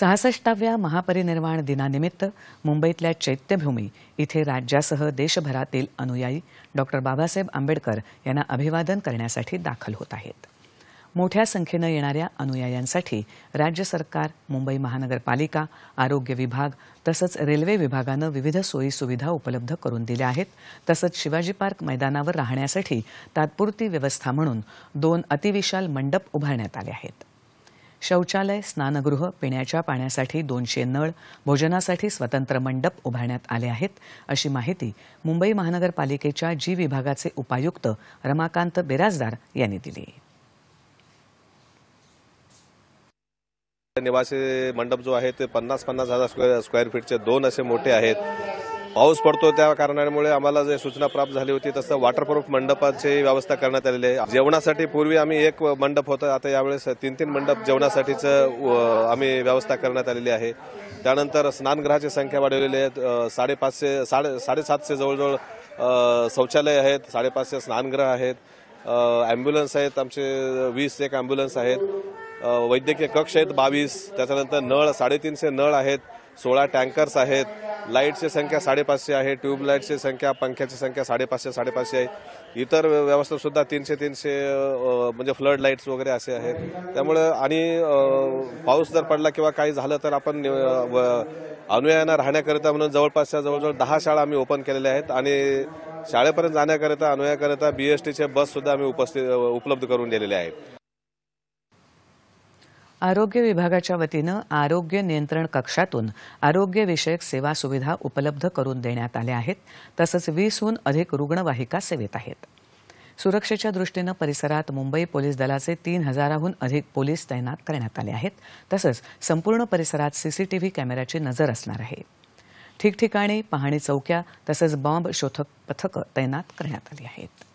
सहासष्टाव्या महापरिनिर्वाण दिनानिमित्त मुंबईतल्या चैत्यभूमी इथे राज्यासह देशभरातील अनुयायी डॉक्टर बाबासाहेब आंबेडकर यांना अभिवादन करण्यासाठी दाखल होत आहेत मोठ्या संख्येनं येणाऱ्या अनुयायांसाठी राज्य सरकार मुंबई महानगरपालिका आरोग्य विभाग तसंच रेल्वे विभागानं विविध सोयी सुविधा उपलब्ध करून दिल्या आहेत तसंच शिवाजी पार्क मैदानावर राहण्यासाठी तात्पुरती व्यवस्था म्हणून दोन अतिविशाल मंडप उभारण्यात आले आहेत शौचालय स्नानगृह पिण्याच्या पाण्यासाठी दोनशे नळ भोजनासाठी स्वतंत्र मंडप उभारण्यात आले आहेत अशी माहिती मुंबई महानगरपालिकेच्या जी विभागाचे उपायुक्त रमाकांत बिराजदार यांनी दिली निवासी मंडप जो आहे ते पन्नास पन्नास हजार स्क्वेअर स्क्वेअर फीटचे दोन असे मोठे आहेत पाऊस पडतो त्या कारणामुळे आम्हाला जे सूचना प्राप्त झाली होती तसं वॉटरप्रूफ मंडपाची व्यवस्था करण्यात आलेली आहे जेवणासाठी पूर्वी आम्ही एक मंडप होतं आता यावेळेस तीन तीन मंडप जेवणासाठीचं आम्ही व्यवस्था करण्यात आलेली आहे त्यानंतर स्नानगृहाची संख्या वाढवलेली आहे साडेपाचशे साडे साडेसातशे जवळजवळ शौचालय आहेत साडेपाचशे स्नानगृह आहेत ॲम्ब्युलन्स आहेत आमचे वीस एक ॲम्ब्युलन्स आहेत वैद्यकीय कक्ष आहेत बावीस त्याच्यानंतर नळ साडेतीनशे नळ आहेत सोळा टँकर्स आहेत लाईटची संख्या साडेपाचशे आहे ट्यूबलाईटची संख्या पंख्याची संख्या साडेपाचशे साडेपाचशे आहे इतर व्यवस्थासुद्धा तीनशे तीनशे म्हणजे फ्लड लाईट्स वगैरे असे आहेत त्यामुळे आणि पाऊस जर पडला किंवा काही झालं तर आपण अनुयायांना राहण्याकरिता म्हणून जवळपासच्या जवळजवळ दहा शाळा आम्ही ओपन केलेल्या आहेत आणि शाळेपर्यंत जाण्याकरिता अनुयायाकरिता बीएसटीचे बससुद्धा आम्ही उपस्थित उपलब्ध करून दिलेले आहेत आरोग्य विभागाच्या वतीनं आरोग्य नियंत्रण कक्षातून आरोग्यविषयक सेवा सुविधा उपलब्ध करून देण्यात आल्या आहेत तसंच वीसहून अधिक रुग्णवाहिका सेवेत आहेत सुरक्षेच्या दृष्टीनं परिसरात मुंबई पोलीस दलाचे तीन हजाराहून अधिक पोलीस तैनात करण्यात आले आहेत तसंच संपूर्ण परिसरात सीसीटीव्ही कॅमेऱ्याची नजर असणार आहे ठिकठिकाणी पाहणी चौक्या तसंच बॉम्ब शोधक पथकं तैनात करण्यात आली आहेत